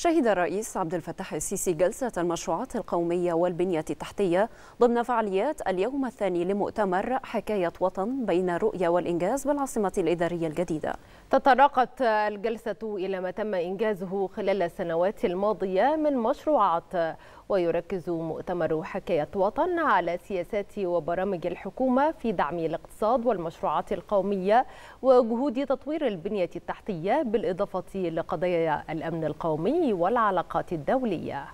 شهد الرئيس عبد الفتاح السيسي جلسة المشروعات القومية والبنية التحتية ضمن فعاليات اليوم الثاني لمؤتمر حكاية وطن بين الرؤية والإنجاز بالعاصمة الإدارية الجديدة تطرقت الجلسة إلى ما تم إنجازه خلال السنوات الماضية من مشروعات ويركز مؤتمر حكاية وطن على سياسات وبرامج الحكومة في دعم الاقتصاد والمشروعات القومية وجهود تطوير البنية التحتية بالإضافة لقضايا الأمن القومي والعلاقات الدولية